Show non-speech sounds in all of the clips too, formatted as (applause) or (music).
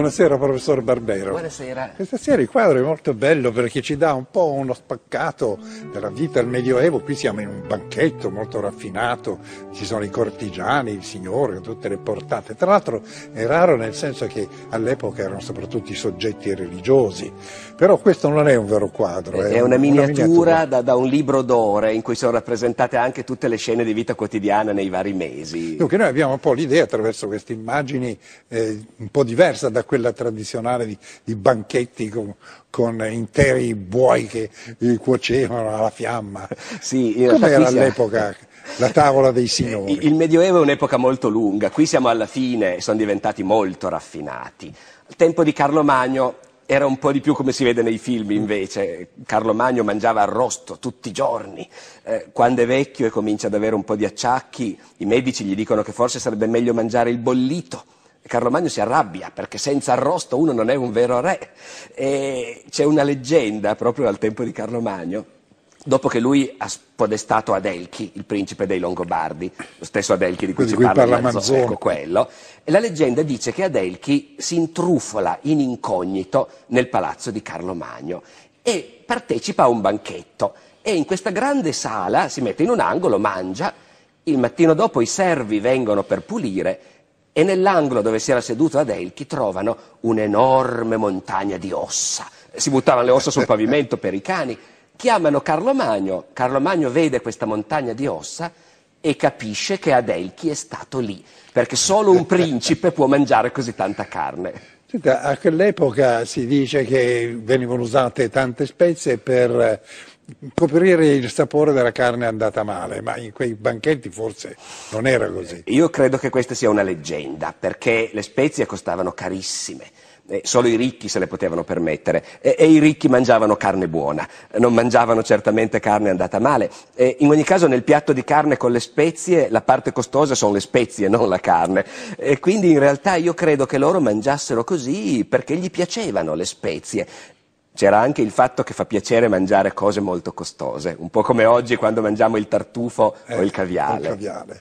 Buonasera professor Barbero. Buonasera. Questa sera il quadro è molto bello perché ci dà un po' uno spaccato della vita del Medioevo. Qui siamo in un banchetto molto raffinato, ci sono i cortigiani, il signore, tutte le portate. Tra l'altro è raro nel senso che all'epoca erano soprattutto i soggetti religiosi. Però questo non è un vero quadro. È, è una, una miniatura, miniatura. Da, da, un libro d'ore in cui sono rappresentate anche tutte le scene di vita quotidiana nei vari mesi. Dunque noi abbiamo un po' l'idea attraverso queste immagini eh, un po' diversa da quella tradizionale di, di banchetti con, con, interi buoi che eh, cuocevano alla fiamma. Sì, era all'epoca? La tavola dei (laughs) signori. Il Medioevo è un'epoca molto lunga, qui siamo alla fine e sono diventati molto raffinati. Al tempo di Carlo Magno era un po' di più come si vede nei film invece. Carlo Magno mangiava arrosto tutti i giorni. Eh, quando è vecchio e comincia ad avere un po' di acciacchi, i medici gli dicono che forse sarebbe meglio mangiare il bollito Carlo Magno si arrabbia perché senza arrosto uno non è un vero re. E c'è una leggenda proprio al tempo di Carlo Magno, dopo che lui ha spodestato Adelchi, il principe dei Longobardi, lo stesso Adelchi di cui Quindi ci cui parla, parla Manzoni, ecco quello, e la leggenda dice che Adelchi si intrufola in incognito nel palazzo di Carlo Magno e partecipa a un banchetto e in questa grande sala si mette in un angolo, mangia, il mattino dopo i servi vengono per pulire e nell'angolo dove si era seduto Adelchi trovano un'enorme montagna di ossa. Si buttavano le ossa sul pavimento per i cani. Chiamano Carlo Magno, Carlo Magno vede questa montagna di ossa e capisce che Adelchi è stato lì, perché solo un principe può mangiare così tanta carne. Senta, a quell'epoca si dice che venivano usate tante spezie per coprire il sapore della carne andata male, ma in quei banchetti forse non era così. Eh, io credo che questa sia una leggenda, perché le spezie costavano carissime. Eh, solo i ricchi se le potevano permettere eh, e, i ricchi mangiavano carne buona, non mangiavano certamente carne andata male. Eh, in ogni caso nel piatto di carne con le spezie la parte costosa sono le spezie, non la carne. E quindi in realtà io credo che loro mangiassero così perché gli piacevano le spezie c'era anche il fatto che fa piacere mangiare cose molto costose, un po' come oggi quando mangiamo il tartufo eh, o il caviale. Il caviale.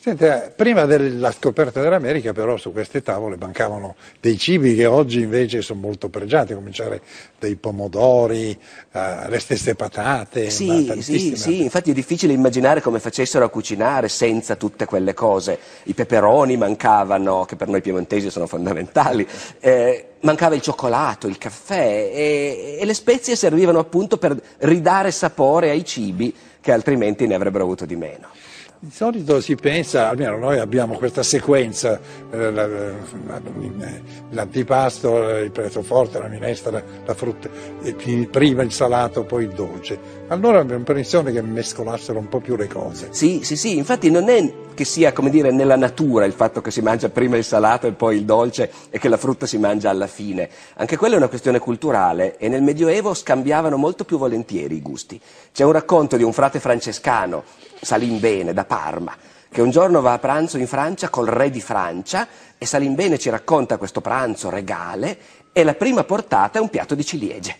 Senti, eh, prima della scoperta dell'America però su queste tavole mancavano dei cibi che oggi invece sono molto pregiati, cominciare dai pomodori, eh, le stesse patate. Sì, sì, sì, infatti è difficile immaginare come facessero a cucinare senza tutte quelle cose. I peperoni mancavano, che per noi piemontesi sono fondamentali. Eh, mancava il cioccolato, il caffè e, e le spezie servivano appunto per ridare sapore ai cibi che altrimenti ne avrebbero avuto di meno. Di solito si pensa, almeno noi abbiamo questa sequenza, eh, eh, l'antipasto, il prezzo forte, la minestra, la frutta, prima il salato, poi il dolce. Allora abbiamo l'impressione che mescolassero un po' più le cose. Sì, sì, sì, infatti non è che sia, come dire, nella natura il fatto che si mangia prima il salato e poi il dolce e che la frutta si mangia alla fine. Anche quella è una questione culturale e nel Medioevo scambiavano molto più volentieri i gusti. C'è un racconto di un frate francescano, Salimbene, da Parma, che un giorno va a pranzo in Francia col re di Francia e Salimbene ci racconta questo pranzo regale e la prima portata è un piatto di ciliegie.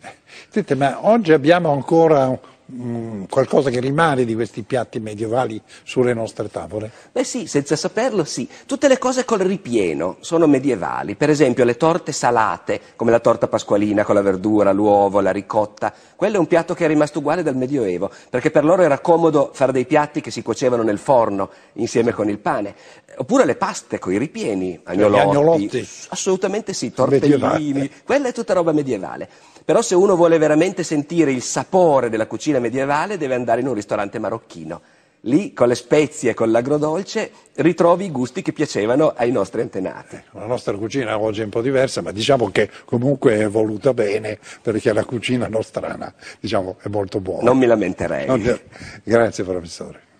Eh, senti, ma oggi abbiamo ancora Mm, qualcosa che rimane di questi piatti medievali sulle nostre tavole? Beh sì, senza saperlo sì. Tutte le cose col ripieno sono medievali, per esempio le torte salate, come la torta pasqualina con la verdura, l'uovo, la ricotta, quello è un piatto che è rimasto uguale dal Medioevo, perché per loro era comodo fare dei piatti che si cuocevano nel forno insieme con il pane. Oppure le paste con i ripieni, agnolotti, agnolotti. assolutamente sì, tortellini, quella è tutta roba medievale. Però se uno vuole veramente sentire il sapore della cucina medievale deve andare in un ristorante marocchino. Lì con le spezie e con l'agrodolce ritrovi i gusti che piacevano ai nostri antenati. Ecco, la nostra cucina oggi è un po' diversa, ma diciamo che comunque è evoluta bene perché la cucina nostrana diciamo, è molto buona. Non mi lamenterei. Non... Grazie professore.